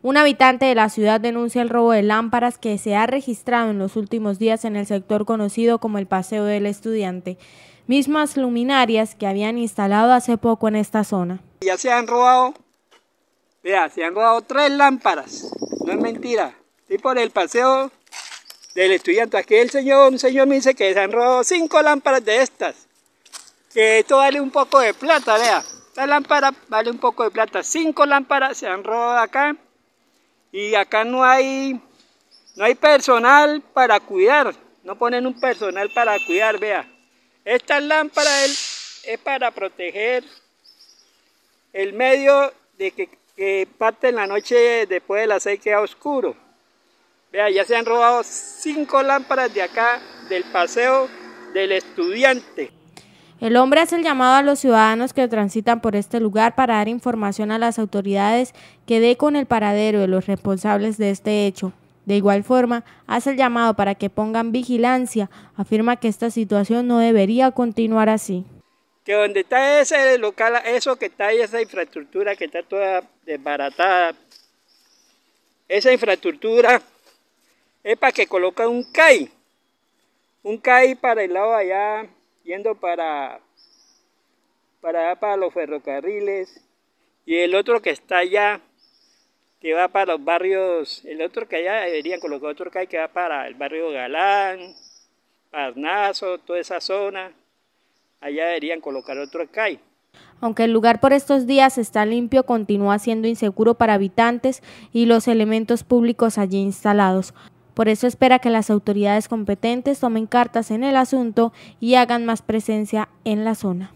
Un habitante de la ciudad denuncia el robo de lámparas que se ha registrado en los últimos días en el sector conocido como el Paseo del Estudiante, mismas luminarias que habían instalado hace poco en esta zona. Ya se han robado, vea, se han robado tres lámparas, no es mentira, y por el Paseo del Estudiante, aquí el señor, un señor me dice que se han robado cinco lámparas de estas, que esto vale un poco de plata, vea. Esta lámpara vale un poco de plata. Cinco lámparas se han robado acá y acá no hay, no hay personal para cuidar, no ponen un personal para cuidar, vea. Esta lámpara es, para proteger el medio de que, que, parte en la noche después de las 6 queda oscuro. Vea, ya se han robado cinco lámparas de acá del paseo del estudiante. El hombre hace el llamado a los ciudadanos que transitan por este lugar para dar información a las autoridades que dé con el paradero de los responsables de este hecho. De igual forma, hace el llamado para que pongan vigilancia, afirma que esta situación no debería continuar así. Que donde está ese local, eso que está ahí, esa infraestructura que está toda desbaratada, esa infraestructura es para que coloquen un CAI, un CAI para el lado allá yendo para, para, para los ferrocarriles. Y el otro que está allá, que va para los barrios, el otro que allá deberían colocar otro que que va para el barrio Galán, Parnaso, toda esa zona, allá deberían colocar otro CAI. Aunque el lugar por estos días está limpio, continúa siendo inseguro para habitantes y los elementos públicos allí instalados. Por eso espera que las autoridades competentes tomen cartas en el asunto y hagan más presencia en la zona.